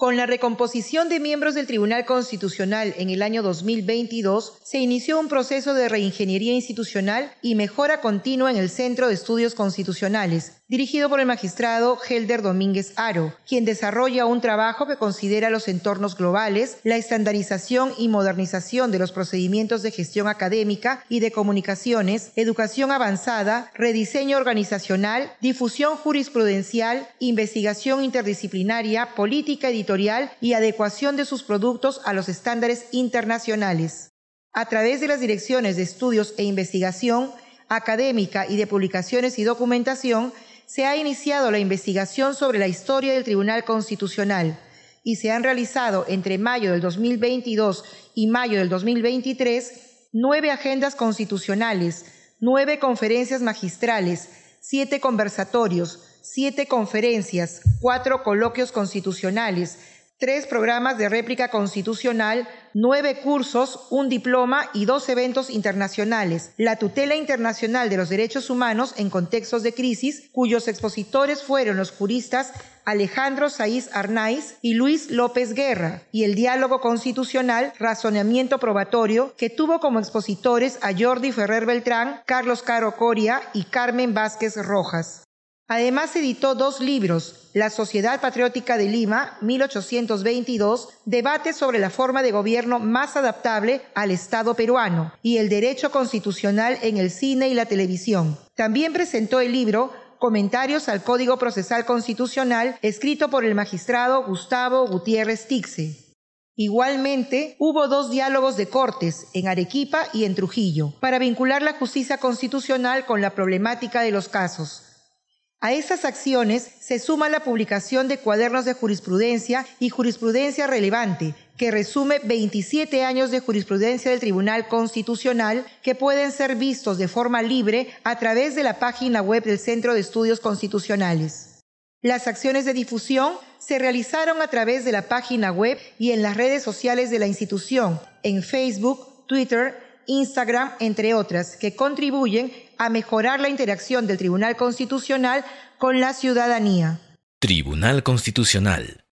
Con la recomposición de miembros del Tribunal Constitucional en el año 2022, se inició un proceso de reingeniería institucional y mejora continua en el Centro de Estudios Constitucionales, dirigido por el magistrado Helder Domínguez Aro, quien desarrolla un trabajo que considera los entornos globales, la estandarización y modernización de los procedimientos de gestión académica y de comunicaciones, educación avanzada, rediseño organizacional, difusión jurisprudencial, investigación interdisciplinaria, política editorial, y adecuación de sus productos a los estándares internacionales. A través de las direcciones de estudios e investigación académica y de publicaciones y documentación, se ha iniciado la investigación sobre la historia del Tribunal Constitucional y se han realizado entre mayo del 2022 y mayo del 2023 nueve agendas constitucionales, nueve conferencias magistrales, siete conversatorios, siete conferencias, cuatro coloquios constitucionales, tres programas de réplica constitucional, nueve cursos, un diploma y dos eventos internacionales. La tutela internacional de los derechos humanos en contextos de crisis, cuyos expositores fueron los juristas Alejandro Saiz Arnaiz y Luis López Guerra, y el diálogo constitucional Razonamiento Probatorio, que tuvo como expositores a Jordi Ferrer Beltrán, Carlos Caro Coria y Carmen Vázquez Rojas. Además editó dos libros, La Sociedad Patriótica de Lima, 1822, debate sobre la forma de gobierno más adaptable al Estado peruano, y el derecho constitucional en el cine y la televisión. También presentó el libro Comentarios al Código Procesal Constitucional, escrito por el magistrado Gustavo Gutiérrez Tixe. Igualmente, hubo dos diálogos de cortes en Arequipa y en Trujillo para vincular la justicia constitucional con la problemática de los casos. A estas acciones se suma la publicación de cuadernos de jurisprudencia y jurisprudencia relevante, que resume 27 años de jurisprudencia del Tribunal Constitucional que pueden ser vistos de forma libre a través de la página web del Centro de Estudios Constitucionales. Las acciones de difusión se realizaron a través de la página web y en las redes sociales de la institución, en Facebook, Twitter, Instagram, entre otras, que contribuyen a mejorar la interacción del Tribunal Constitucional con la ciudadanía. Tribunal Constitucional